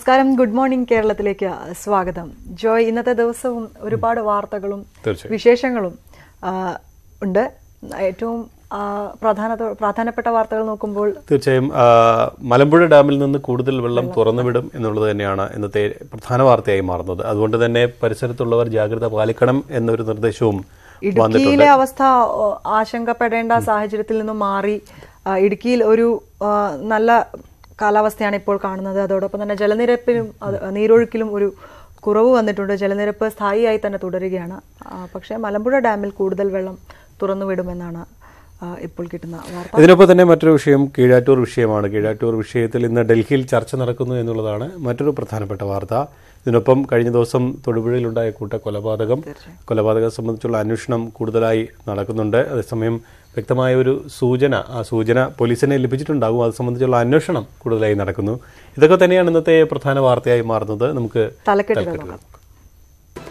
നമസ്കാരം good morning കേരളത്തിലേക്ക് സ്വാഗതം ജോയ് ഇന്നത്തെ ദിവസവും ഒരുപാട് വാർത്തകളും വിശേഷങ്ങളും ഉണ്ട് ഏറ്റവും പ്രധാനപ്പെട്ട പ്രാധാനപ്പെട്ട വാർത്തകൾ നോക്കുമ്പോൾ തീർച്ചയായും മലമ്പുഴ ഡാമിൽ നിന്ന് കൂടുതൽ വെള്ളം തുറന്നുവിടും എന്നുള്ളത് തന്നെയാണ് ഇന്നത്തെ പ്രധാന വാർത്തയായി മാറുന്നത് അതുകൊണ്ട് തന്നെ പരിസരത്തുള്ളവർ ജാഗ്രത പാലിക്കണം എന്നൊരു നിർദ്ദേശവും ഇടുക്കിയിലെ അവസ്ഥ ആശങ്കപ്പെടേണ്ട സാഹചര്യത്തിൽ നിന്ന് മാറി ഇടുക്കിയിൽ ഒരു നല്ല കാലാവസ്ഥയാണ് ഇപ്പോൾ കാണുന്നത് അതോടൊപ്പം തന്നെ ജലനിരപ്പിലും നീരൊഴുക്കിലും ഒരു കുറവ് വന്നിട്ടുണ്ട് ജലനിരപ്പ് സ്ഥായിയായി തന്നെ തുടരുകയാണ് പക്ഷേ മലമ്പുഴ ഡാമിൽ കൂടുതൽ വെള്ളം തുറന്നുവിടുമെന്നാണ് ഇപ്പോൾ കിട്ടുന്ന വാർത്ത ഇതിനൊപ്പം തന്നെ മറ്റൊരു വിഷയം കീഴാറ്റൂർ വിഷയമാണ് കീഴാറ്റൂർ വിഷയത്തിൽ ഇന്ന് ഡൽഹിയിൽ ചർച്ച നടക്കുന്നു എന്നുള്ളതാണ് മറ്റൊരു പ്രധാനപ്പെട്ട വാർത്ത ഇതിനൊപ്പം കഴിഞ്ഞ ദിവസം തൊടുപുഴയിലുണ്ടായ കൂട്ട കൊലപാതകം കൊലപാതകം സംബന്ധിച്ചുള്ള അന്വേഷണം കൂടുതലായി നടക്കുന്നുണ്ട് അതേസമയം വ്യക്തമായ ഒരു സൂചന ആ സൂചന പോലീസിനെ ലഭിച്ചിട്ടുണ്ടാകും അത് സംബന്ധിച്ചുള്ള അന്വേഷണം കൂടുതലായി നടക്കുന്നു ഇതൊക്കെ തന്നെയാണ് ഇന്നത്തെ പ്രധാന വാർത്തയായി മാറുന്നത് നമുക്ക്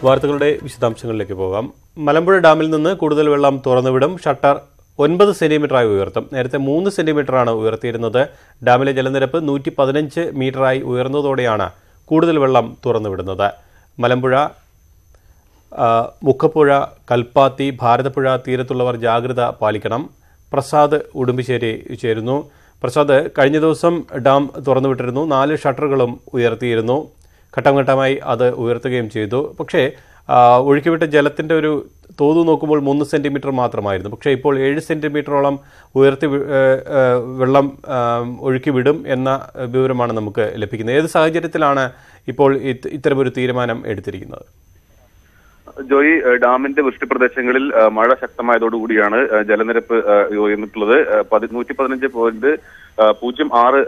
വാർത്തകളുടെ വിശദാംശങ്ങളിലേക്ക് പോകാം മലമ്പുഴ ഡാമിൽ നിന്ന് കൂടുതൽ വെള്ളം തുറന്നുവിടും ഷട്ടർ ഒൻപത് സെന്റിമീറ്ററായി ഉയർത്തും നേരത്തെ മൂന്ന് സെന്റിമീറ്ററാണ് ഉയർത്തിയിരുന്നത് ഡാമിലെ ജലനിരപ്പ് നൂറ്റി പതിനഞ്ച് മീറ്ററായി ഉയർന്നതോടെയാണ് കൂടുതൽ വെള്ളം തുറന്നുവിടുന്നത് മലമ്പുഴ മുക്കപ്പുഴ കൽപ്പാത്തി ഭാരതപ്പുഴ തീരത്തുള്ളവർ ജാഗ്രത പാലിക്കണം പ്രസാദ് ഉടുമ്പിശ്ശേരി ചേരുന്നു പ്രസാദ് കഴിഞ്ഞ ദിവസം ഡാം തുറന്നുവിട്ടിരുന്നു നാല് ഷട്ടറുകളും ഉയർത്തിയിരുന്നു ഘട്ടം ഘട്ടമായി അത് ഉയർത്തുകയും ചെയ്തു പക്ഷേ ഒഴുക്കിവിട്ട ജലത്തിൻ്റെ ഒരു തോത് നോക്കുമ്പോൾ മൂന്ന് സെൻറ്റിമീറ്റർ മാത്രമായിരുന്നു പക്ഷേ ഇപ്പോൾ ഏഴ് സെൻറ്റിമീറ്ററോളം ഉയർത്തി വെള്ളം ഒഴുക്കി വിടും എന്ന വിവരമാണ് നമുക്ക് ലഭിക്കുന്നത് ഏത് സാഹചര്യത്തിലാണ് ഇപ്പോൾ ഇത്തരമൊരു തീരുമാനം എടുത്തിരിക്കുന്നത് ജോയി ഡാമിന്റെ വൃഷ്ടിപ്രദേശങ്ങളിൽ മഴ ശക്തമായതോടുകൂടിയാണ് ജലനിരപ്പ് ഉയർന്നിട്ടുള്ളത് നൂറ്റി പതിനഞ്ച് പോയിന്റ് പൂജ്യം ആറ്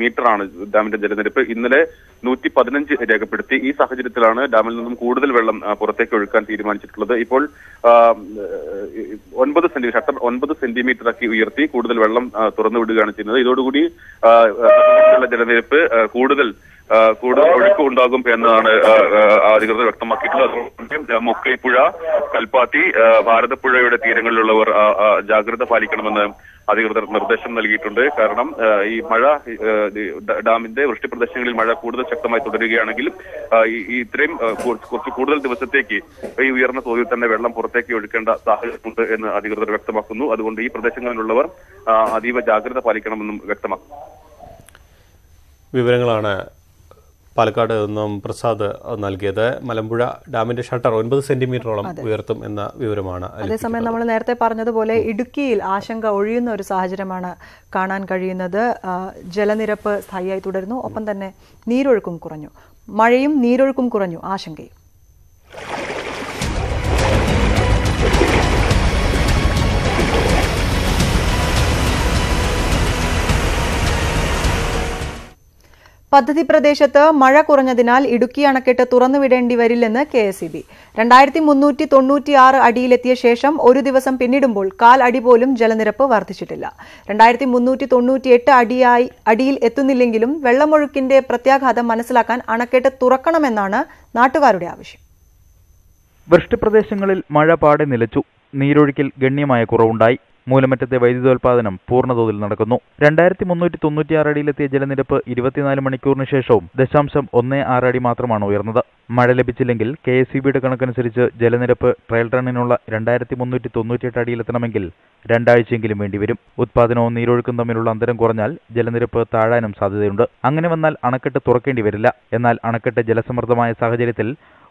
മീറ്ററാണ് ഡാമിന്റെ ജലനിരപ്പ് ഇന്നലെ നൂറ്റി പതിനഞ്ച് രേഖപ്പെടുത്തി ഈ സാഹചര്യത്തിലാണ് ഡാമിൽ നിന്നും കൂടുതൽ വെള്ളം പുറത്തേക്ക് ഒഴുക്കാൻ തീരുമാനിച്ചിട്ടുള്ളത് ഇപ്പോൾ ഒൻപത് സെന്റിമീറ്റർ ഷട്ടർ ഒൻപത് സെന്റിമീറ്റർ ആക്കി ഉയർത്തി കൂടുതൽ വെള്ളം തുറന്നു വിടുകയാണ് ചെയ്യുന്നത് ഇതോടുകൂടി ജലനിരപ്പ് കൂടുതൽ കൂടുതൽ ഉണ്ടാകും എന്നതാണ് അധികൃതർ വ്യക്തമാക്കിയിട്ടുള്ളത് മുക്കൈപ്പുഴ കൽപ്പാത്തി ഭാരതപ്പുഴയുടെ തീരങ്ങളിലുള്ളവർ ജാഗ്രത പാലിക്കണമെന്ന് അധികൃതർ നിർദ്ദേശം നൽകിയിട്ടുണ്ട് കാരണം ഈ മഴ ഡാമിന്റെ വൃഷ്ടി പ്രദേശങ്ങളിൽ മഴ കൂടുതൽ ശക്തമായി തുടരുകയാണെങ്കിൽ ഈ ഇത്രയും കുറച്ച് കൂടുതൽ ദിവസത്തേക്ക് ഈ ഉയർന്ന തോതിൽ തന്നെ വെള്ളം പുറത്തേക്ക് ഒഴുക്കേണ്ട സാഹചര്യമുണ്ട് എന്ന് അധികൃതർ വ്യക്തമാക്കുന്നു അതുകൊണ്ട് ഈ പ്രദേശങ്ങളിലുള്ളവർ അതീവ ജാഗ്രത പാലിക്കണമെന്നും വ്യക്തമാക്കുന്നു വിവരങ്ങളാണ് പാലക്കാട് നിന്നും പ്രസാദ് നൽകിയത് മലമ്പുഴ ഡാമിന്റെ ഷട്ടർ ഒൻപത് സെന്റിമീറ്ററോളം ഉയർത്തും എന്ന വിവരമാണ് അതേസമയം നമ്മൾ നേരത്തെ പറഞ്ഞതുപോലെ ഇടുക്കിയിൽ ആശങ്ക ഒഴിയുന്ന ഒരു സാഹചര്യമാണ് കാണാൻ കഴിയുന്നത് ജലനിരപ്പ് സ്ഥായിയായി തുടരുന്നു ഒപ്പം തന്നെ നീരൊഴുക്കും കുറഞ്ഞു മഴയും നീരൊഴുക്കും കുറഞ്ഞു ആശങ്കയും പദ്ധതി പ്രദേശത്ത് മഴ കുറഞ്ഞതിനാൽ ഇടുക്കി അണക്കെട്ട് തുറന്നുവിടേണ്ടി വരില്ലെന്ന് കെ എസ് ഇ ബി രണ്ടായിരത്തി മുന്നൂറ്റി തൊണ്ണൂറ്റിയാറ് അടിയിലെത്തിയ ശേഷം ഒരു ദിവസം പിന്നിടുമ്പോൾ കാൽ അടി പോലും ജലനിരപ്പ് വർദ്ധിച്ചിട്ടില്ല രണ്ടായിരത്തി മുന്നൂറ്റി തൊണ്ണൂറ്റിയെട്ട് അടിയായി അടിയിൽ എത്തുന്നില്ലെങ്കിലും വെള്ളമൊഴുക്കിന്റെ പ്രത്യാഘാതം മനസ്സിലാക്കാൻ അണക്കെട്ട് തുറക്കണമെന്നാണ് നാട്ടുകാരുടെ ആവശ്യം വൃഷ്ടിപ്രദേശങ്ങളിൽ മഴ പാടെ നിലച്ചു നീരൊഴുക്കിൽ ഗണ്യമായ കുറവുണ്ടായി മൂലമറ്റത്തെ വൈദ്യുതോൽപാദനം പൂർണ്ണതോതിൽ നടക്കുന്നു രണ്ടായിരത്തി മുന്നൂറ്റി തൊണ്ണൂറ്റിയാറ് അടിയിലെത്തിയ ജലനിരപ്പ് ഇരുപത്തിനാല് മണിക്കൂറിന് ശേഷവും ദശാംശം ഒന്നേ ആറടി അടി മാത്രമാണ് ഉയർന്നത് മഴ ലഭിച്ചില്ലെങ്കിൽ കെ എസ് സി കണക്കനുസരിച്ച് ജലനിരപ്പ് ട്രയൽ റണ്ണിനുള്ള രണ്ടായിരത്തി മുന്നൂറ്റി തൊണ്ണൂറ്റിയെട്ട് അടിയിലെത്തണമെങ്കിൽ രണ്ടാഴ്ചയെങ്കിലും വേണ്ടിവരും ഉത്പാദനവും നീരൊഴുക്കും തമ്മിലുള്ള അന്തരം കുറഞ്ഞാൽ ജലനിരപ്പ് താഴാനും സാധ്യതയുണ്ട് അങ്ങനെ വന്നാൽ അണക്കെട്ട് തുറക്കേണ്ടി വരില്ല എന്നാൽ അണക്കെട്ട് ജലസമൃദ്ധമായ സാഹചര്യത്തിൽ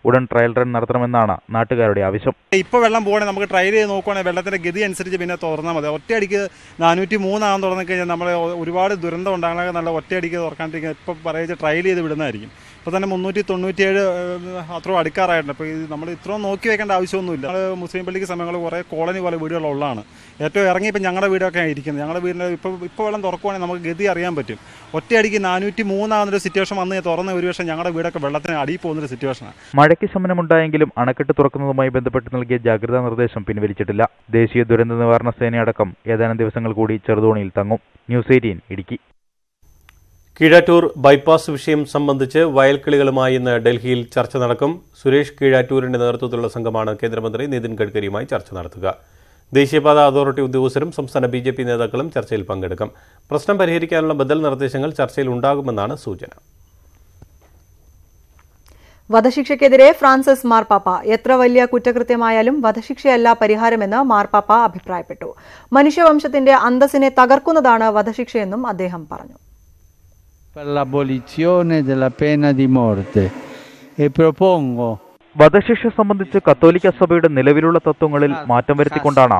ഉടൻ ട്രയൽ റൺ നടത്തണമെന്നാണ് നാട്ടുകാരുടെ ആവശ്യം ഇപ്പോൾ വെള്ളം പോകണേ നമുക്ക് ട്രയൽ ചെയ്ത് നോക്കുകയാണെങ്കിൽ വെള്ളത്തിൻ്റെ ഗതി അനുസരിച്ച് പിന്നെ തുറന്നാൽ മതി ഒറ്റയടിക്ക് നാനൂറ്റി മൂന്നാകാൻ തുറന്നു കഴിഞ്ഞാൽ നമ്മളെ ഒരുപാട് ദുരന്തം ഉണ്ടാകാൻ നല്ല ഒറ്റയടിക്ക് തുറക്കാണ്ടിരിക്കുന്നത് ഇപ്പം പറയുക ട്രയൽ ചെയ്ത് വിടുന്നതായിരിക്കും ഇപ്പോൾ തന്നെ മുന്നൂറ്റി തൊണ്ണൂറ്റിയേഴ് അത്ര അടുക്കാറായിട്ടുണ്ട് അപ്പോൾ ഇത് നമ്മൾ ഇത്രയും നോക്കി വെക്കേണ്ട ആവശ്യമൊന്നുമില്ല നമ്മൾ മുസ്ലിം പള്ളിക്ക് സമയങ്ങൾ കുറേ കോളനി പോലെ വീടുകളുള്ളതാണ് ഏറ്റവും ഇറങ്ങി ഇപ്പം ഞങ്ങളുടെ വീടൊക്കെ ഇരിക്കുന്നത് ഞങ്ങളുടെ വീടിൻ്റെ ഇപ്പോൾ ഇപ്പോൾ വെള്ളം തുറക്കുവാണെങ്കിൽ നമുക്ക് ഗതി അറിയാൻ പറ്റും ഒറ്റയടിക്ക് നാനൂറ്റി ഒരു സിറ്റുവേഷൻ വന്ന് തുറന്ന ഒരു പക്ഷേ ഞങ്ങളുടെ വീടൊക്കെ വെള്ളത്തിന് പോകുന്ന പോകുന്നൊരു സിറ്റുവേഷനാണ് മഴയ്ക്ക് ശമനമുണ്ടായെങ്കിലും അണക്കെട്ട് തുറക്കുന്നതുമായി ബന്ധപ്പെട്ട് നൽകിയ ജാഗ്രതാ നിർദ്ദേശം പിൻവലിച്ചിട്ടില്ല ദേശീയ ദുരന്ത നിവാരണ സേനയടക്കം ഏതാനും ദിവസങ്ങൾ കൂടി ചെറുതോണിയിൽ തങ്ങും news eighteen Idukki Keezhattoor bypass വിഷയം സംബന്ധിച്ച് വയൽക്കിളികളുമായി ഇന്ന് ഡൽഹിയിൽ ചർച്ച നടക്കും സുരേഷ് കീഴാറ്റൂരിന്റെ നേതൃത്വത്തിലുള്ള സംഘമാണ് കേന്ദ്രമന്ത്രി നിതിൻ ഗഡ്കരിയുമായി ചർച്ച നടത്തുക ദേശീയപാത അതോറിറ്റി ഉദ്യോഗസ്ഥരും സംസ്ഥാന ബി ജെ പി നേതാക്കളും ചർച്ചയിൽ പങ്കെടുക്കും പ്രശ്നം പരിഹരിക്കാനുള്ള ബദൽ നിർദ്ദേശങ്ങൾ ചർച്ചയിൽ ഉണ്ടാകുമെന്നാണ് സൂചന വധശിക്ഷയ്ക്കെതിരെ ഫ്രാൻസിസ് മാർപ്പാപ്പ എത്ര വലിയ കുറ്റകൃത്യമായാലും വധശിക്ഷയല്ല പരിഹാരമെന്ന് മാർപ്പാപ്പ അഭിപ്രായപ്പെട്ടു മനുഷ്യവംശത്തിന്റെ അന്തസ്സിനെ തകർക്കുന്നതാണ് വധശിക്ഷയെന്നും അദ്ദേഹം പറഞ്ഞു per l'abolizione della pena di morte e propongo വധശിക്ഷ സംബന്ധിച്ച് കത്തോലിക്ക സഭയുടെ നിലവിലുള്ള തത്വങ്ങളിൽ മാറ്റം വരുത്തിക്കൊണ്ടാണ്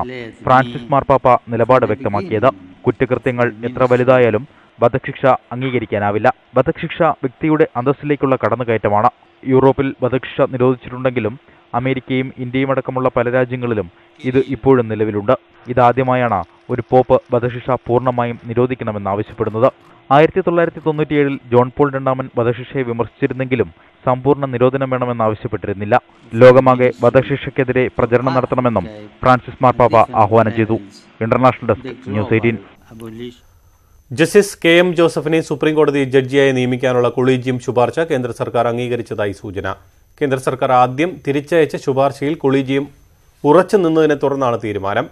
ഫ്രാൻസിസ് മാർപ്പാപ്പ നിലപാട് വ്യക്തമാക്കിയത് കുറ്റകൃത്യങ്ങൾ എത്ര വലുതായാലും വധശിക്ഷ അംഗീകരിക്കാനാവില്ല വധശിക്ഷ വ്യക്തിയുടെ അന്തസ്സിലേക്കുള്ള കടന്നുകയറ്റമാണ് യൂറോപ്പിൽ വധശിക്ഷ നിരോധിച്ചിട്ടുണ്ടെങ്കിലും അമേരിക്കയും ഇന്ത്യയും അടക്കമുള്ള പല രാജ്യങ്ങളിലും ഇത് ഇപ്പോഴും നിലവിലുണ്ട് ഇതാദ്യമായാണ് ഒരു പോപ്പ് വധശിക്ഷ പൂർണ്ണമായും നിരോധിക്കണമെന്നാവശ്യപ്പെടുന്നത് ആയിരത്തി തൊള്ളായിരത്തി തൊണ്ണൂറ്റിയേഴിൽ ജോൺ പോൾ രണ്ടാമൻ വധശിക്ഷയെ വിമർശിച്ചിരുന്നെങ്കിലും സമ്പൂർണ്ണ നിരോധനം വേണമെന്നാവശ്യപ്പെട്ടിരുന്നില്ല ലോകമാകെ വധശിക്ഷയ്ക്കെതിരെ പ്രചരണം നടത്തണമെന്നും ഫ്രാൻസിസ് മാർപ്പാപ്പ ആഹ്വാനം ചെയ്തു international desk news eighteen justice K M ജോസഫിനെ സുപ്രീംകോടതി ജഡ്ജിയായി നിയമിക്കാനുള്ള കൊളീജിയം ശുപാർശ കേന്ദ്ര സർക്കാർ അംഗീകരിച്ചതായി സൂചന കേന്ദ്ര സർക്കാർ ആദ്യം തിരിച്ചയച്ച ശുപാർശയിൽ കൊളീജിയം ഉറച്ചു നിന്നതിനെ തുടർന്നാണ് തീരുമാനം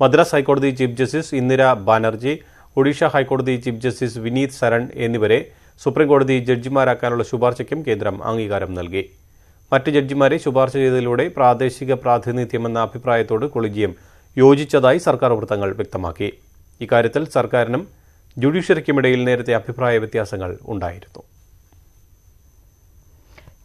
മദ്രാസ് ഹൈക്കോടതി ചീഫ് ജസ്റ്റിസ് ഇന്ദിര ബാനർജി ഒഡീഷ ഹൈക്കോടതി ചീഫ് ജസ്റ്റിസ് വിനീത് സരൺ എന്നിവരെ സുപ്രീംകോടതി ജഡ്ജിമാരാക്കാനുള്ള ശുപാർശയ്ക്കും കേന്ദ്രം അംഗീകാരം നൽകി മറ്റ് ജഡ്ജിമാരെ ശുപാർശ ചെയ്തതിലൂടെ പ്രാദേശിക പ്രാതിനിധ്യമെന്ന അഭിപ്രായത്തോട് കൊളീജിയം യോജിച്ചതായി സർക്കാർ വൃത്തങ്ങൾ വ്യക്തമാക്കി ഇക്കാര്യത്തിൽ സർക്കാരിനും ജുഡീഷ്യറിക്കുമിടയിൽ നേരത്തെ അഭിപ്രായ വ്യത്യാസങ്ങൾ ഉണ്ടായിരുന്നു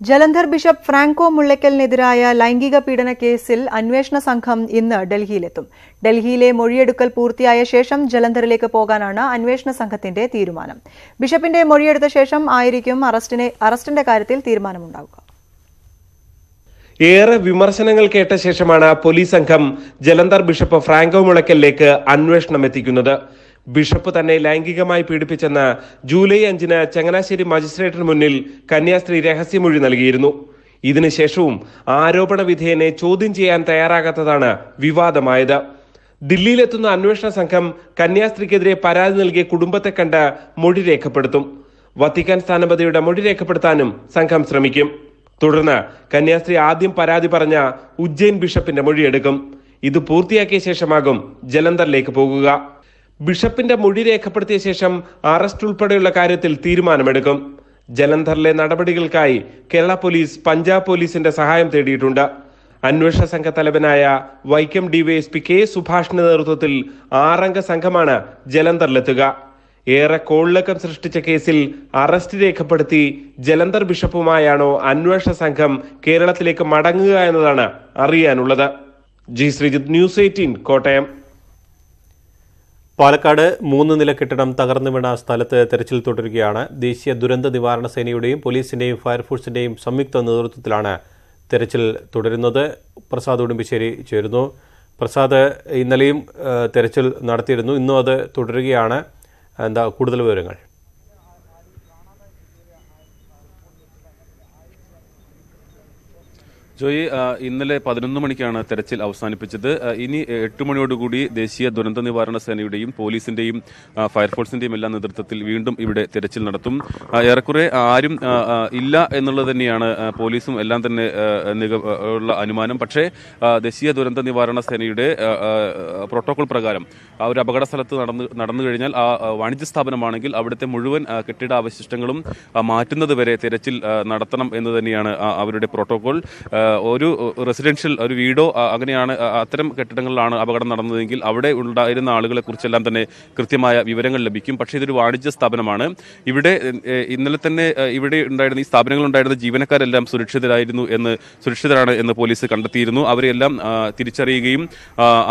ജലന്ധർ ബിഷപ്പ് ഫ്രാങ്കോ മുള്ളയ്ക്കലിനെതിരായ ലൈംഗിക പീഡന കേസിൽ അന്വേഷണ സംഘം ഇന്ന് ഡൽഹിയിലെത്തും ഡൽഹിയിലെ മൊഴിയെടുക്കൽ പൂർത്തിയായ ശേഷം ജലന്ധറിലേക്ക് പോകാനാണ് അന്വേഷണ സംഘത്തിന്റെ തീരുമാനം ബിഷപ്പിന്റെ മൊഴിയെടുത്ത ശേഷം ആയിരിക്കും അറസ്റ്റിനെ അറസ്റ്റിന്റെ കാര്യത്തിൽ തീരുമാനമുണ്ടാവുക ഏറെ വിമർശനങ്ങൾ കേട്ട ശേഷമാണ് പോലീസ് സംഘം ജലന്ധർ ബിഷപ്പ് ഫ്രാങ്കോ മുളയ്ക്കലിലേക്ക് അന്വേഷണം എത്തിക്കുന്നത് ബിഷപ്പ് തന്നെ ലൈംഗികമായി പീഡിപ്പിച്ചെന്ന് ജൂലൈ അഞ്ചിന് ചങ്ങനാശ്ശേരി മജിസ്ട്രേറ്റിന് മുന്നിൽ കന്യാസ്ത്രീ രഹസ്യമൊഴി നൽകിയിരുന്നു ഇതിനുശേഷവും ആരോപണ വിധേയനെ ചോദ്യം ചെയ്യാൻ തയ്യാറാകാത്തതാണ് വിവാദമായത് ദില്ലിയിലെത്തുന്ന അന്വേഷണ സംഘം കന്യാസ്ത്രീക്കെതിരെ പരാതി നൽകിയ കുടുംബത്തെ കണ്ട് മൊഴി രേഖപ്പെടുത്തും വത്തിക്കാൻ സ്ഥാനപതിയുടെ മൊഴി രേഖപ്പെടുത്താനും സംഘം ശ്രമിക്കും തുടർന്ന് കന്യാസ്ത്രീ ആദ്യം പരാതി പറഞ്ഞ ഉജ്ജയിൻ ബിഷപ്പിന്റെ മൊഴിയെടുക്കും ഇത് പൂർത്തിയാക്കിയ ശേഷമാകും ജലന്ധറിലേക്ക് പോകുക ബിഷപ്പിന്റെ മൊഴി രേഖപ്പെടുത്തിയ ശേഷം അറസ്റ്റ് ഉൾപ്പെടെയുള്ള കാര്യത്തിൽ തീരുമാനമെടുക്കും ജലന്ധറിലെ നടപടികൾക്കായി കേരള പോലീസ് പഞ്ചാബ് പോലീസിന്റെ സഹായം തേടിയിട്ടുണ്ട് അന്വേഷണ സംഘ തലവനായ വൈക്കം ഡിവൈഎസ്പി കെ സുഭാഷിന്റെ നേതൃത്വത്തിൽ ആറംഗ സംഘമാണ് ജലന്ധറിലെത്തുക ഏറെ കോളിളക്കം സൃഷ്ടിച്ച കേസിൽ അറസ്റ്റ് രേഖപ്പെടുത്തി ജലന്ധർ ബിഷപ്പുമായാണോ അന്വേഷണ സംഘം കേരളത്തിലേക്ക് മടങ്ങുക എന്നതാണ് അറിയാനുള്ളത് G Sreejith news eighteen Kottayam Palakkad മൂന്ന് നില കെട്ടിടം തകർന്നു വീണ സ്ഥലത്ത് തെരച്ചിൽ തുടരുകയാണ് ദേശീയ ദുരന്ത നിവാരണ സേനയുടെയും പോലീസിന്റെയും ഫയർഫോഴ്സിന്റെയും സംയുക്ത നേതൃത്വത്തിലാണ് തെരച്ചിൽ തുടരുന്നത് പ്രസാദ് ഉടുമ്പിശ്ശേരി ചേരുന്നു പ്രസാദ് ഇന്നലെയും തെരച്ചിൽ നടത്തിയിരുന്നു ഇന്നും അത് തുടരുകയാണ് എന്താ കൂടുതൽ വിവരങ്ങൾ ജോയി ഇന്നലെ പതിനൊന്ന് മണിക്കാണ് തെരച്ചിൽ അവസാനിപ്പിച്ചത് ഇനി എട്ട് മണിയോടുകൂടി ദേശീയ ദുരന്ത നിവാരണ സേനയുടെയും പോലീസിന്റെയും ഫയർഫോഴ്സിന്റെയും എല്ലാം നേതൃത്വത്തിൽ വീണ്ടും ഇവിടെ തെരച്ചിൽ നടത്തും ഏറെക്കുറെ ആരും ഇല്ല എന്നുള്ളത് തന്നെയാണ് പോലീസും എല്ലാം തന്നെ ഉള്ള അനുമാനം പക്ഷേ ദേശീയ ദുരന്ത നിവാരണ സേനയുടെ പ്രോട്ടോകോൾ പ്രകാരം ആ ഒരു അപകട സ്ഥലത്ത് നടന്നു നടന്നു കഴിഞ്ഞാൽ ആ വാണിജ്യ സ്ഥാപനമാണെങ്കിൽ അവിടുത്തെ മുഴുവൻ കെട്ടിടാവശിഷ്ടങ്ങളും മാറ്റുന്നത് വരെ തെരച്ചിൽ നടത്തണം എന്ന് തന്നെയാണ് അവരുടെ പ്രോട്ടോകോൾ ഒരു റെസിഡൻഷ്യൽ ഒരു വീടോ അങ്ങനെയാണ് അത്തരം കെട്ടിടങ്ങളിലാണ് അപകടം നടന്നതെങ്കിൽ അവിടെ ഉണ്ടായിരുന്ന ആളുകളെ കുറിച്ചെല്ലാം തന്നെ കൃത്യമായ വിവരങ്ങൾ ലഭിക്കും പക്ഷേ ഇതൊരു വാണിജ്യ സ്ഥാപനമാണ് ഇവിടെ ഇന്നലെ തന്നെ ഇവിടെ ഉണ്ടായിരുന്ന ഈ സ്ഥാപനങ്ങളുണ്ടായിരുന്ന ജീവനക്കാരെല്ലാം സുരക്ഷിതരായിരുന്നു എന്ന് സുരക്ഷിതരാണ് എന്ന് പോലീസ് കണ്ടെത്തിയിരുന്നു അവരെല്ലാം തിരിച്ചറിയുകയും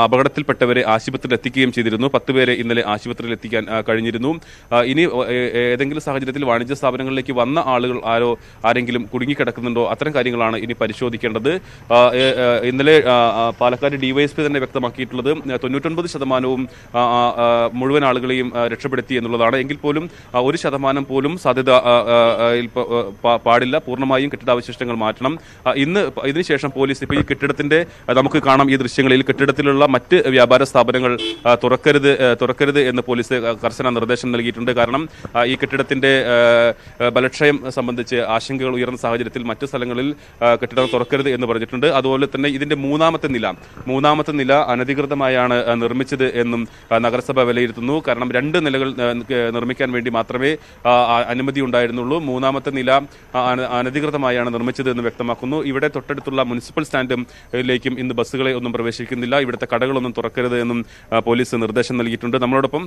അപകടത്തിൽപ്പെട്ടവരെ ആശുപത്രിയിൽ എത്തിക്കുകയും ചെയ്തിരുന്നു പത്ത് പേരെ ഇന്നലെ ആശുപത്രിയിൽ എത്തിക്കാൻ കഴിഞ്ഞിരുന്നു ഇനി ഏതെങ്കിലും സാഹചര്യത്തിൽ വാണിജ്യ സ്ഥാപനങ്ങളിലേക്ക് വന്ന ആളുകൾ ആരോ ആരെങ്കിലും കുടുങ്ങിക്കിടക്കുന്നുണ്ടോ അത്തരം കാര്യങ്ങളാണ് ഇനി പരിശോധിക്കുന്നത് ശ്രദ്ധിക്കേണ്ടത് ഇന്നലെ പാലക്കാട് ഡിവൈഎസ്പി തന്നെ വ്യക്തമാക്കിയിട്ടുള്ളത് തൊണ്ണൂറ്റൊൻപത് ശതമാനവും മുഴുവൻ ആളുകളെയും രക്ഷപ്പെടുത്തി എന്നുള്ളതാണ് എങ്കിൽ പോലും ഒരു ശതമാനം പോലും സാധ്യത പാടില്ല പൂർണ്ണമായും കെട്ടിടാവശിഷ്ടങ്ങൾ മാറ്റണം ഇന്ന് ഇതിനുശേഷം പോലീസ് ഇപ്പോൾ ഈ കെട്ടിടത്തിൻ്റെ നമുക്ക് കാണാം ഈ ദൃശ്യങ്ങളിൽ കെട്ടിടത്തിലുള്ള മറ്റ് വ്യാപാര സ്ഥാപനങ്ങൾ തുറക്കരുത് തുറക്കരുത് എന്ന് പോലീസ് കർശന നിർദ്ദേശം നൽകിയിട്ടുണ്ട് കാരണം ഈ കെട്ടിടത്തിൻ്റെ ബലക്ഷയം സംബന്ധിച്ച് ആശങ്കകൾ ഉയർന്ന സാഹചര്യത്തിൽ മറ്റ് സ്ഥലങ്ങളിൽ കെട്ടിടം തുറക്കരുത് കൊടുക്കരുത് എന്ന് പറഞ്ഞിട്ടുണ്ട് അതുപോലെ തന്നെ ഇതിന്റെ മൂന്നാമത്തെ നില മൂന്നാമത്തെ നില അനധികൃതമായാണ് നിർമ്മിച്ചത് എന്നും നഗരസഭ വിലയിരുത്തുന്നു കാരണം രണ്ട് നിലകൾ നിർമ്മിക്കാൻ വേണ്ടി മാത്രമേ അനുമതി ഉണ്ടായിരുന്നുള്ളൂ മൂന്നാമത്തെ നില അനധികൃതമായാണ് നിർമ്മിച്ചത് എന്ന് വ്യക്തമാക്കുന്നു ഇവിടെ തൊട്ടടുത്തുള്ള മുനിസിപ്പൽ സ്റ്റാൻഡിലേക്കും ഇന്ന് ബസ്സുകളെ ഒന്നും പ്രവേശിക്കുന്നില്ല ഇവിടുത്തെ കടകളൊന്നും തുറക്കരുത് എന്നും പോലീസ് നിർദ്ദേശം നൽകിയിട്ടുണ്ട് നമ്മളോടൊപ്പം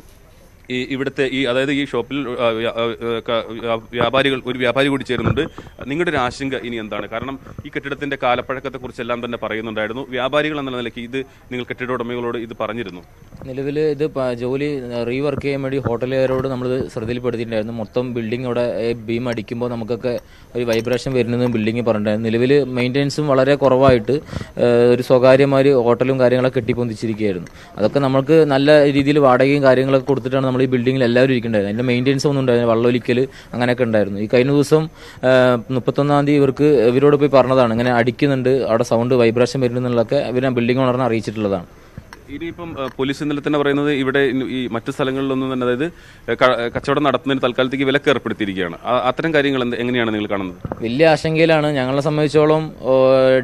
ഈ ഇവിടുത്തെ ഈ അതായത് ഈ ഷോപ്പിൽ വ്യാപാരികൾ ഒരു വ്യാപാരി കൂടി ചേരുന്നുണ്ട് നിങ്ങളുടെ ഒരു ആശങ്ക ഇനി എന്താണ് കാരണം ഈ കെട്ടിടത്തിന്റെ കുറിച്ചെല്ലാം തന്നെ പറയുന്നുണ്ടായിരുന്നു വ്യാപാരികൾ എന്നുള്ള നിലയ്ക്ക് ഇത് നിങ്ങൾ കെട്ടിട ഉടമകളോട് ഇത് പറഞ്ഞിരുന്നു നിലവിൽ ഇത് ജോലി റീവർക്ക് ചെയ്യാൻ വേണ്ടി ഹോട്ടലുകാരോട് നമ്മൾ ശ്രദ്ധയിൽപ്പെടുത്തിയിട്ടുണ്ടായിരുന്നു മൊത്തം ബിൽഡിംഗ് അവിടെ ബീം അടിക്കുമ്പോൾ നമുക്കൊക്കെ ഒരു വൈബ്രേഷൻ വരുന്നതും ബിൽഡിംഗ് പറഞ്ഞിട്ടുണ്ടായിരുന്നു നിലവിൽ മെയിൻ്റനൻസും വളരെ കുറവായിട്ട് ഒരു സ്വകാര്യമായി ഹോട്ടലും കാര്യങ്ങളൊക്കെ കെട്ടിപ്പൊന്തിച്ചിരിക്കുകയായിരുന്നു അതൊക്കെ നമുക്ക് നല്ല രീതിയിൽ വാടകയും കാര്യങ്ങളൊക്കെ കൊടുത്തിട്ടാണ് നമ്മൾ നമ്മൾ ഈ ബിൽഡിങ്ങിൽ എല്ലാവരും ഇരിക്കുന്നുണ്ടായിരുന്നു അതിൻ്റെ മെയിൻ്റെനൻസ് ഒന്നും ഉണ്ടായിരുന്നു വള്ളൊലിക്കൽ അങ്ങനെയൊക്കെ ഉണ്ടായിരുന്നു ഈ കഴിഞ്ഞ ദിവസം മുപ്പത്തൊന്നാം തീയതി ഇവർക്ക് ഇവരോട് പോയി പറഞ്ഞതാണ് ഇങ്ങനെ അടിക്കുന്നുണ്ട് അവിടെ സൗണ്ട് വൈബ്രേഷൻ വരുന്നുള്ളതൊക്കെ ആ ബിൽഡിംഗ് ഓണറിനെ അറിയിച്ചിട്ടുള്ളതാണ് ഇനിയിപ്പം പോലീസ് ഇന്നലെ തന്നെ പറയുന്നത് ഇവിടെ ഈ മറ്റു സ്ഥലങ്ങളിലൊന്നും തന്നെ അതായത് കച്ചവടം നടത്തുന്നതിന് തൽക്കാലത്തേക്ക് വിലക്ക് ഏർപ്പെടുത്തിയിരിക്കുകയാണ് അത്തരം കാര്യങ്ങൾ എങ്ങനെയാണ് നിങ്ങൾ കാണുന്നത് വലിയ ആശങ്കയിലാണ് ഞങ്ങളെ സംബന്ധിച്ചോളം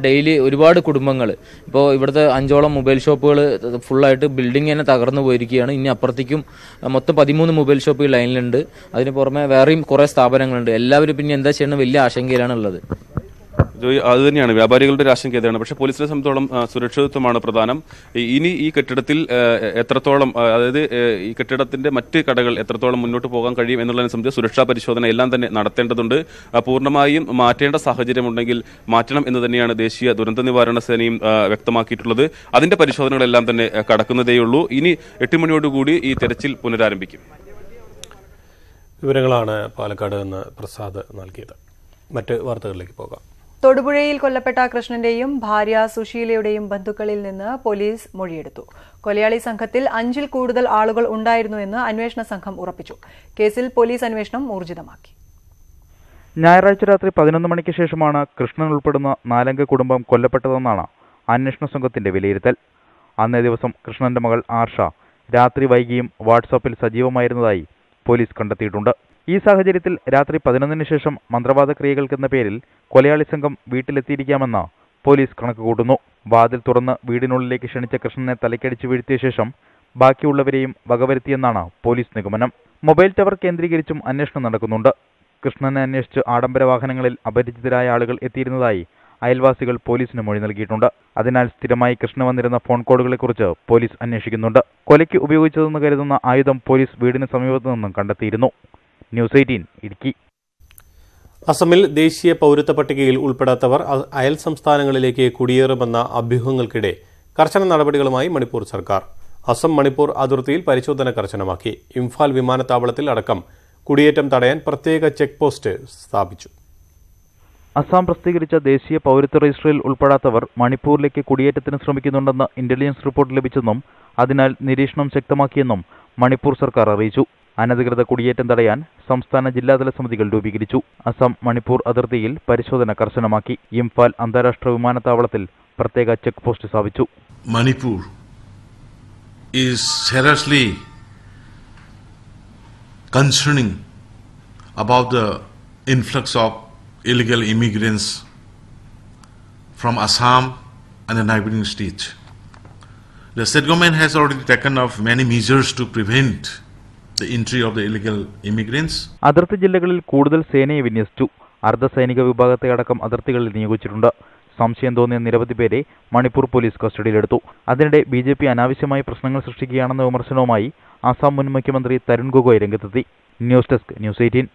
ഡെയിലി ഒരുപാട് കുടുംബങ്ങൾ ഇപ്പോൾ ഇവിടുത്തെ അഞ്ചോളം മൊബൈൽ ഷോപ്പുകൾ ഫുള്ളായിട്ട് ബിൽഡിംഗ് തന്നെ തകർന്നു പോയിരിക്കുകയാണ് ഇനി അപ്പുറത്തേക്കും മൊത്തം പതിമൂന്ന് മൊബൈൽ ഷോപ്പ് ലൈനിലുണ്ട് അതിന് പുറമെ വേറെയും കുറേ സ്ഥാപനങ്ങളുണ്ട് എല്ലാവരും പിന്നെ എന്താ ചെയ്യണമെന്ന് വലിയ ആശങ്കയിലാണ് ഉള്ളത് അത് തന്നെയാണ് വ്യാപാരികളുടെ ആശങ്ക ഇതാണ് പക്ഷേ പോലീസിനെ സംബന്ധിച്ചോളം സുരക്ഷിതത്വമാണ് പ്രധാനം ഇനി ഈ കെട്ടിടത്തിൽ എത്രത്തോളം അതായത് ഈ കെട്ടിടത്തിന്റെ മറ്റ് കടകൾ എത്രത്തോളം മുന്നോട്ട് പോകാൻ കഴിയും എന്നുള്ളതിനെ സംബന്ധിച്ച് സുരക്ഷാ പരിശോധന എല്ലാം തന്നെ നടത്തേണ്ടതുണ്ട് പൂർണ്ണമായും മാറ്റേണ്ട സാഹചര്യമുണ്ടെങ്കിൽ മാറ്റണം എന്ന് തന്നെയാണ് ദേശീയ ദുരന്ത നിവാരണ സേനയും വ്യക്തമാക്കിയിട്ടുള്ളത് അതിന്റെ പരിശോധനകളെല്ലാം തന്നെ കടക്കുന്നതേയുള്ളൂ ഇനി എട്ട് മണിയോടുകൂടി ഈ തെരച്ചിൽ പുനരാരംഭിക്കും വിവരങ്ങളാണ് പാലക്കാട് നിന്ന് പ്രസാദ് നൽകിയത് മറ്റ് വാർത്തകളിലേക്ക് പോകാം തൊടുപുഴയിൽ കൊല്ലപ്പെട്ട കൃഷ്ണന്റെയും ഭാര്യ സുശീലയുടെയും ബന്ധുക്കളിൽ നിന്ന് പോലീസ് മൊഴിയെടുത്തു കൊലയാളി സംഘത്തിൽ അഞ്ചിൽ കൂടുതൽ ആളുകൾ ഉണ്ടായിരുന്നുവെന്ന് അന്വേഷണ സംഘം ഉറപ്പിച്ചു കേസിൽ പോലീസ് അന്വേഷണം ഊർജിതമാക്കി ഞായറാഴ്ച രാത്രി പതിനൊന്ന് മണിക്ക് ശേഷമാണ് കൃഷ്ണൻ ഉൾപ്പെടുന്ന നാലംഗ കുടുംബം കൊല്ലപ്പെട്ടതെന്നാണ് അന്വേഷണ സംഘത്തിന്റെ വിലയിരുത്തൽ അന്നേ ദിവസം കൃഷ്ണന്റെ മകൾ ആർഷ രാത്രി വൈകിയും വാട്സാപ്പിൽ സജീവമായിരുന്നതായി പോലീസ് കണ്ടെത്തിയിട്ടുണ്ട് ഈ സാഹചര്യത്തിൽ രാത്രി പതിനൊന്നിന് ശേഷം മന്ത്രവാദ ക്രിയകൾക്കെന്ന പേരിൽ കൊലയാളി സംഘം വീട്ടിലെത്തിയിരിക്കാമെന്ന പോലീസ് കണക്കുകൂട്ടുന്നു വാതിൽ തുറന്ന് വീടിനുള്ളിലേക്ക് ക്ഷണിച്ച കൃഷ്ണനെ തലക്കടിച്ചു വീഴ്ത്തിയ ശേഷം ബാക്കിയുള്ളവരെയും വകവരുത്തിയെന്നാണ് പോലീസ് നിഗമനം മൊബൈൽ ടവർ കേന്ദ്രീകരിച്ചും അന്വേഷണം നടക്കുന്നുണ്ട് കൃഷ്ണനെ അന്വേഷിച്ച് ആഡംബര വാഹനങ്ങളിൽ അപരിചിതരായ ആളുകൾ എത്തിയിരുന്നതായി അയൽവാസികൾ പോലീസിന് മൊഴി നൽകിയിട്ടുണ്ട് അതിനാൽ സ്ഥിരമായി കൃഷ്ണ വന്നിരുന്ന ഫോൺ കോളുകളെക്കുറിച്ച് പോലീസ് അന്വേഷിക്കുന്നുണ്ട് കൊലയ്ക്ക് ഉപയോഗിച്ചതെന്ന് കരുതുന്ന ആയുധം പോലീസ് വീടിന് സമീപത്തു നിന്നും കണ്ടെത്തിയിരുന്നു ന്യൂസ് എയ്റ്റീൻ ഇടുക്കി അസമിൽ ദേശീയ പൗരത്വ പട്ടികയിൽ ഉൾപ്പെടാത്തവർ അയൽ സംസ്ഥാനങ്ങളിലേക്ക് കുടിയേറുമെന്ന അഭ്യൂഹങ്ങൾക്കിടെ കർശന നടപടികളുമായി മണിപ്പൂർ സർക്കാർ അസം മണിപ്പൂർ അതിർത്തിയിൽ പരിശോധന കർശനമാക്കി ഇംഫാൽ വിമാനത്താവളത്തിൽ അടക്കം കുടിയേറ്റം തടയാൻ പ്രത്യേക ചെക്ക് പോസ്റ്റ് സ്ഥാപിച്ചു അസാം പ്രസിദ്ധീകരിച്ച ദേശീയ പൗരത്വ രജിസ്റ്ററിൽ ഉൾപ്പെടാത്തവർ മണിപ്പൂരിലേക്ക് കുടിയേറ്റത്തിന് ശ്രമിക്കുന്നുണ്ടെന്ന ഇന്റലിജൻസ് റിപ്പോർട്ട് ലഭിച്ചെന്നും അതിനാൽ നിരീക്ഷണം ശക്തമാക്കിയെന്നും മണിപ്പൂർ സർക്കാർ അറിയിച്ചു അനധികൃത കുടിയേറ്റം തടയാൻ സംസ്ഥാന ജില്ലാതല സമിതികൾ രൂപീകരിച്ചു അസം മണിപ്പൂർ അതിർത്തിയിൽ പരിശോധന കർശനമാക്കി ഇംഫാൽ അന്താരാഷ്ട്ര വിമാനത്താവളത്തിൽ പ്രത്യേക ചെക്ക് പോസ്റ്റ് സ്ഥാപിച്ചു Manipur is seriously concerning about the influx of illegal immigrants from Assam and the neighboring states. The state government has already taken off many measures to prevent the entry of the illegal immigrants. അതിർത്തി ജില്ലകളിൽ കൂടുതൽ സേനയെ വിന്യസിച്ചു അർദ്ധസൈനിക വിഭാഗത്തെ അടക്കം അതിർത്തികളിൽ നിയോഗിച്ചിട്ടുണ്ട് സംശയം തോന്നിയ നിരവധി പേരെ മണിപ്പൂർ പോലീസ് കസ്റ്റഡിയിലെടുത്തു അതിനിടെ ബി ജെ പി അനാവശ്യമായി പ്രശ്നങ്ങൾ സൃഷ്ടിക്കുകയാണെന്ന വിമർശനവുമായി ആസാം മുൻ മുഖ്യമന്ത്രി തരുൺ ഗൊഗോയ് രംഗത്തെത്തി news desk news eighteen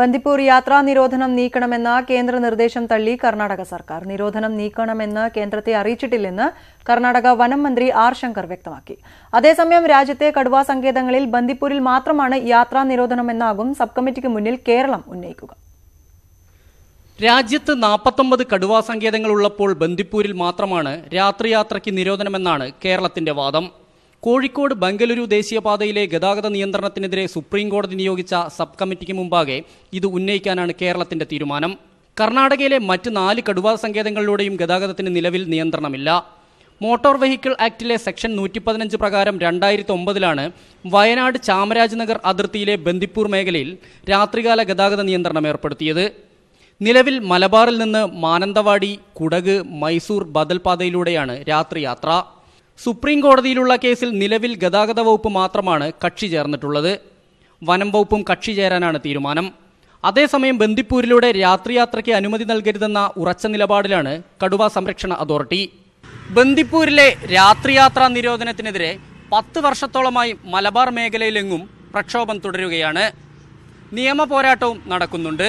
Bandipur യാത്രാ നിരോധനം നീക്കണമെന്ന കേന്ദ്ര നിർദ്ദേശം തള്ളി കർണാടക സർക്കാർ നിരോധനം നീക്കണമെന്ന് കേന്ദ്രത്തെ അറിയിച്ചിട്ടില്ലെന്ന് കർണാടക വനം മന്ത്രി ആർ ശങ്കർ വ്യക്തമാക്കി അതേസമയം രാജ്യത്തെ കടുവാ സങ്കേതങ്ങളിൽ ബന്ദിപ്പൂരിൽ മാത്രമാണ് യാത്രാ നിരോധനമെന്നാകും സബ് കമ്മിറ്റിക്ക് മുന്നിൽ കേരളം ഉന്നയിക്കുക രാജ്യത്ത് നാൽപ്പത്തൊമ്പത് കടുവാ സങ്കേതങ്ങളുള്ളപ്പോൾ ബന്ദിപ്പൂരിൽ മാത്രമാണ് രാത്രിയാത്രയ്ക്ക് നിരോധനമെന്നാണ് കേരളത്തിന്റെ വാദം കോഴിക്കോട് ബംഗലൂരു ദേശീയപാതയിലെ ഗതാഗത നിയന്ത്രണത്തിനെതിരെ സുപ്രീം കോടതി നിയോഗിച്ച സബ് കമ്മിറ്റിക്ക് മുമ്പാകെ ഇത് ഉന്നയിക്കാനാണ് കേരളത്തിന്റെ തീരുമാനം കർണാടകയിലെ മറ്റ് നാല് കടുവാ സങ്കേതങ്ങളിലൂടെയും ഗതാഗതത്തിന് നിലവിൽ നിയന്ത്രണമില്ല മോട്ടോർ വെഹിക്കിൾ ആക്ടിലെ സെക്ഷൻ നൂറ്റി പതിനഞ്ച് പ്രകാരം രണ്ടായിരത്തി ഒമ്പതിലാണ് വയനാട് ചാമരാജനഗർ അതിർത്തിയിലെ ബന്ദിപ്പൂർ മേഖലയിൽ രാത്രികാല ഗതാഗത നിയന്ത്രണം ഏർപ്പെടുത്തിയത് നിലവിൽ മലബാറിൽ നിന്ന് മാനന്തവാടി കുടക് മൈസൂർ ബദൽപാതയിലൂടെയാണ് രാത്രി യാത്ര സുപ്രീം കോടതിയിലുള്ള കേസിൽ നിലവിൽ ഗതാഗത വകുപ്പ് മാത്രമാണ് കക്ഷി ചേർന്നിട്ടുള്ളത് വനം വകുപ്പും കക്ഷി ചേരാനാണ് തീരുമാനം അതേസമയം ബന്ദിപ്പൂരിലൂടെ രാത്രിയാത്രയ്ക്ക് അനുമതി നൽകരുതെന്ന ഉറച്ച നിലപാടിലാണ് കടുവ സംരക്ഷണ അതോറിറ്റി ബന്ദിപ്പൂരിലെ രാത്രിയാത്രാ നിരോധനത്തിനെതിരെ പത്ത് വർഷത്തോളമായി മലബാർ മേഖലയിലെങ്ങും പ്രക്ഷോഭം തുടരുകയാണ് നിയമ പോരാട്ടവും നടക്കുന്നുണ്ട്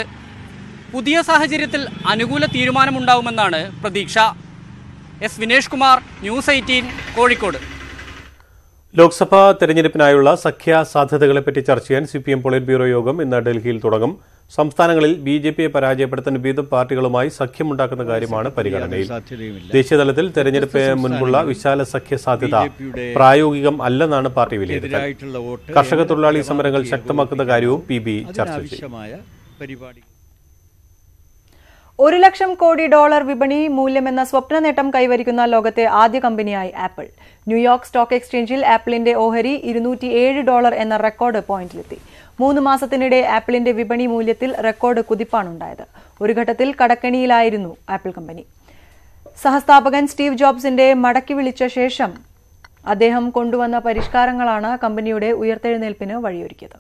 പുതിയ സാഹചര്യത്തിൽ അനുകൂല തീരുമാനമുണ്ടാവുമെന്നാണ് പ്രതീക്ഷ S Vinesh Kumar news eighteen Kozhikode Lok Sabha തെരഞ്ഞെടുപ്പിനായുള്ള സഖ്യ സാധ്യതകളെപ്പറ്റി ചർച്ച ചെയ്യാൻ C P M polit bureau യോഗം ഇന്ന് ഡൽഹിയിൽ തുടങ്ങും സംസ്ഥാനങ്ങളിൽ ബി ജെ പിയെ പരാജയപ്പെടുത്താൻ വിവിധ പാർട്ടികളുമായി സഖ്യമുണ്ടാക്കുന്ന കാര്യമാണ് പരിഗണനയിൽ ദേശീയതലത്തിൽ തെരഞ്ഞെടുപ്പ് മുൻപുള്ള വിശാല സഖ്യ സാധ്യത പ്രായോഗികം അല്ലെന്നാണ് പാർട്ടി വിലയിരുത്തുന്നത് കർഷക തൊഴിലാളി സമരങ്ങൾ ശക്തമാക്കുന്ന കാര്യവും പി ബി ചർച്ച ചെയ്യും ഒരു ലക്ഷം കോടി ഡോളർ വിപണി മൂല്യമെന്ന സ്വപ്ന നേട്ടം കൈവരിക്കുന്ന ലോകത്തെ ആദ്യ കമ്പനിയായി ആപ്പിൾ ന്യൂയോർക്ക് സ്റ്റോക്ക് എക്സ്ചേഞ്ചിൽ ആപ്പിളിന്റെ ഓഹരി ഏഴ് ഡോളർ എന്ന റെക്കോർഡ് പോയിന്റിലെത്തി മൂന്ന് മാസത്തിനിടെ ആപ്പിളിന്റെ വിപണി മൂല്യത്തിൽ റെക്കോർഡ് കുതിപ്പാണുണ്ടായത് ഒരു ഘട്ടത്തിൽ കടക്കണിയിലായിരുന്നു ആപ്പിൾ കമ്പനി സഹസ്ഥാപകൻ സ്റ്റീവ് ജോബ്സിന്റെ മടക്കി വിളിച്ച ശേഷം അദ്ദേഹം കൊണ്ടുവന്ന പരിഷ്കാരങ്ങളാണ് കമ്പനിയുടെ ഉയർത്തെഴുന്നേൽപ്പിന് വഴിയൊരുക്കിയത്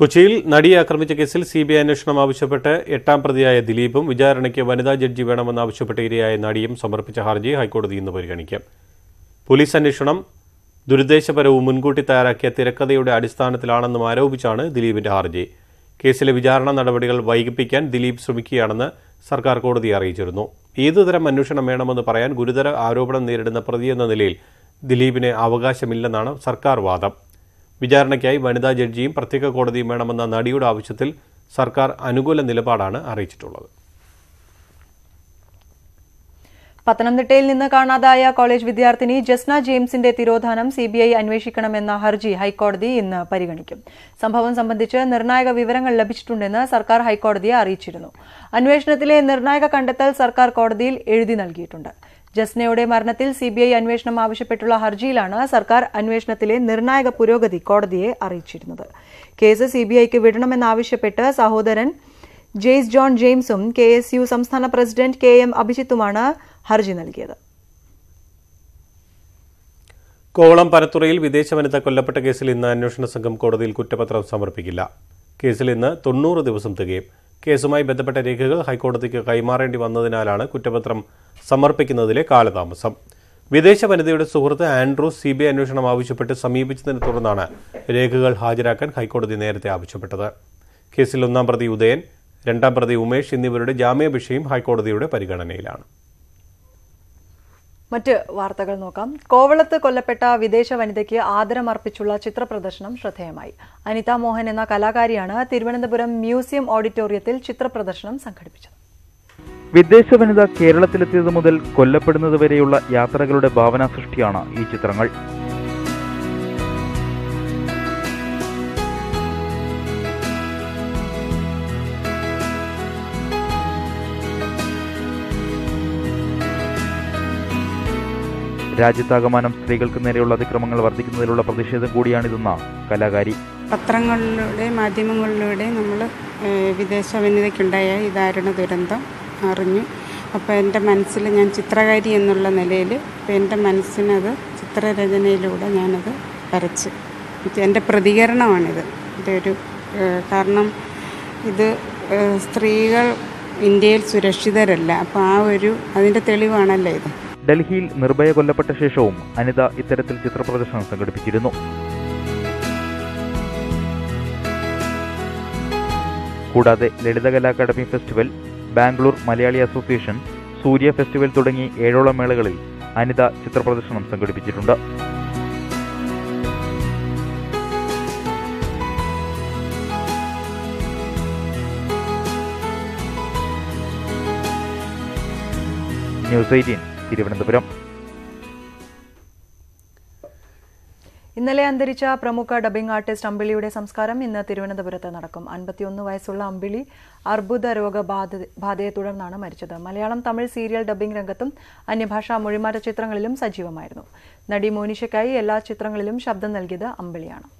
കൊച്ചിയിൽ നടിയെ ആക്രമിച്ച കേസിൽ സി ബി ഐ അന്വേഷണം ആവശ്യപ്പെട്ട് എട്ടാം പ്രതിയായ ദിലീപും വിചാരണയ്ക്ക് വനിതാ ജഡ്ജി വേണമെന്നാവശ്യപ്പെട്ട് ഇരയായ നടിയും സമർപ്പിച്ച ഹർജി ഹൈക്കോടതി ഇന്ന് പരിഗണിക്കും പോലീസ് അന്വേഷണം ദുരുദ്ദേശപരവും മുൻകൂട്ടി തയ്യാറാക്കിയ തിരക്കഥയുടെ അടിസ്ഥാനത്തിലാണെന്നും ആരോപിച്ചാണ് ദിലീപിന്റെ ഹർജി കേസിലെ വിചാരണ നടപടികൾ വൈകിപ്പിക്കാൻ ദിലീപ് ശ്രമിക്കുകയാണെന്ന് സർക്കാർ കോടതിയെ അറിയിച്ചിരുന്നു ഏതുതരം അന്വേഷണം വേണമെന്ന് പറയാൻ ഗുരുതര ആരോപണം നേരിടുന്ന പ്രതിയെന്ന നിലയിൽ ദിലീപിന് അവകാശമില്ലെന്നാണ് സർക്കാർ വാദം വിചാരണയ്ക്കായി വനിതാ ജഡ്ജിയും പ്രത്യേക കോടതിയും വേണമെന്ന നടിയുടെ ആവശ്യത്തിൽ സർക്കാർ അനുകൂല നിലപാടാണ് അറിയിച്ചിട്ടുള്ളത് പത്തനംതിട്ടയിൽ നിന്ന് കാണാതായ കോളേജ് വിദ്യാർത്ഥിനി ജസ്ന ജെയിംസിന്റെ തിരോധാനം സിബിഐ അന്വേഷിക്കണമെന്ന ഹർജി ഹൈക്കോടതി ഇന്ന് പരിഗണിക്കും സംഭവം സംബന്ധിച്ച് നിർണായക വിവരങ്ങൾ ലഭിച്ചിട്ടുണ്ടെന്ന് സർക്കാർ ഹൈക്കോടതിയെ അറിയിച്ചിരുന്നു അന്വേഷണത്തിലെ നിർണായക കണ്ടെത്തൽ സർക്കാർ കോടതിയിൽ എഴുതി നൽകിയിട്ടുണ്ട് ജസ്നയുടെ മരണത്തിൽ സിബിഐ അന്വേഷണം ആവശ്യപ്പെട്ടുള്ള ഹർജിയിലാണ് സർക്കാർ അന്വേഷണത്തിലെ നിർണായക പുരോഗതി കോടതിയെ അറിയിച്ചിരുന്നത് കേസ് സിബിഐക്ക് വിടണമെന്നാവശ്യപ്പെട്ട് സഹോദരൻ ജെയ്സ് ജോൺ ജെയിംസും കെ എസ് യു സംസ്ഥാന പ്രസിഡന്റ് കെ എം അഭിജിത്തുമാണ് ഹർജി നൽകിയത് കോവളം പനത്തുറയിൽ വിദേശ വനിത കൊല്ലപ്പെട്ട കേസിൽ ഇന്ന് അന്വേഷണ സംഘം കോടതിയിൽ കുറ്റപത്രം സമർപ്പിക്കില്ല കേസിൽ ഇന്ന് തൊണ്ണൂറ് ദിവസം തികയും കേസുമായി ബന്ധപ്പെട്ട രേഖകൾ ഹൈക്കോടതിക്ക് കൈമാറേണ്ടി വന്നതിനാലാണ് കുറ്റപത്രം സമർപ്പിക്കുന്നതിലെ കാലതാമസം വിദേശ വനിതയുടെ സുഹൃത്ത് ആൻഡ്രൂ സി ബി ഐ അന്വേഷണം ആവശ്യപ്പെട്ട് സമീപിച്ചതിനെ തുടർന്നാണ് രേഖകൾ ഹാജരാക്കാൻ ഹൈക്കോടതി നേരത്തെ ആവശ്യപ്പെട്ടത് കേസിൽ ഒന്നാം പ്രതി ഉദയൻ രണ്ടാം പ്രതി ഉമേഷ് എന്നിവരുടെ ജാമ്യാപേക്ഷയും ഹൈക്കോടതിയുടെ പരിഗണനയിലാണ് മറ്റ് വാർത്തകൾ നോക്കാം കോവളത്ത് കൊല്ലപ്പെട്ട വിദേശ വനിതയ്ക്ക് ആദരമർപ്പിച്ചുള്ള ചിത്രപ്രദർശനം ശ്രദ്ധേയമായി അനിത മോഹൻ എന്ന കലാകാരിയാണ് തിരുവനന്തപുരം മ്യൂസിയം ഓഡിറ്റോറിയത്തിൽ ചിത്രപ്രദർശനം സംഘടിപ്പിച്ചത് വിദേശ വനിത കേരളത്തിലെത്തിയത് മുതൽ വരെയുള്ള യാത്രകളുടെ ഭാവനാസൃഷ്ടിയാണ് ഈ ചിത്രങ്ങൾ രാജ്യത്താകമാനം സ്ത്രീകൾക്ക് നേരെയുള്ള അതിക്രമങ്ങൾ വർദ്ധിക്കുന്നതിലുള്ള പ്രതിഷേധം കൂടിയാണിതെന്ന കലാകാരി പത്രങ്ങളിലൂടെ മാധ്യമങ്ങളിലൂടെ നമ്മൾ വിദേശ വനിതയ്ക്കുണ്ടായ ഈ ദാരുണ ദുരന്തം അറിഞ്ഞു അപ്പോൾ എൻ്റെ മനസ്സിൽ ഞാൻ ചിത്രകാരി എന്നുള്ള നിലയിൽ എൻ്റെ മനസ്സിനത് ചിത്രരചനയിലൂടെ ഞാനത് വരച്ച് എൻ്റെ പ്രതികരണമാണിത് ഇതൊരു കാരണം ഇത് സ്ത്രീകൾ ഇന്ത്യയിൽ സുരക്ഷിതരല്ല അപ്പോൾ ആ ഒരു അതിൻ്റെ തെളിവാണല്ലോ ഇത് ഡൽഹിയിൽ നിർഭയ കൊല്ലപ്പെട്ട ശേഷവും അനിത ഇത്തരത്തിൽ ചിത്രപ്രദർശനം സംഘടിപ്പിച്ചിരുന്നു കൂടാതെ Kala academy festival Bangalore Malayali association Soorya festival തുടങ്ങി ഏഴോളം മേളകളിൽ അനിത ചിത്രപ്രദർശനം സംഘടിപ്പിച്ചിട്ടുണ്ട് ന്യൂസ് എയ്റ്റീൻ തിരുവനന്തപുരം ഇന്നലെ അന്തരിച്ച പ്രമുഖ ഡബിംഗ് ആർട്ടിസ്റ്റ് അമ്പിളിയുടെ സംസ്കാരം ഇന്ന് തിരുവനന്തപുരത്ത് നടക്കും അൻപത്തിയൊന്ന് വയസ്സുള്ള അമ്പിളി അർബുദ രോഗബാധയെ തുടർന്നാണ് മരിച്ചത് മലയാളം തമിഴ് സീരിയൽ ഡബിംഗ് രംഗത്തും അന്യഭാഷാ മൊഴിമാറ്റ ചിത്രങ്ങളിലും സജീവമായിരുന്നു നടി മോനിഷയ്ക്കായി എല്ലാ ചിത്രങ്ങളിലും ശബ്ദം നൽകിയത് അമ്പിളിയാണ്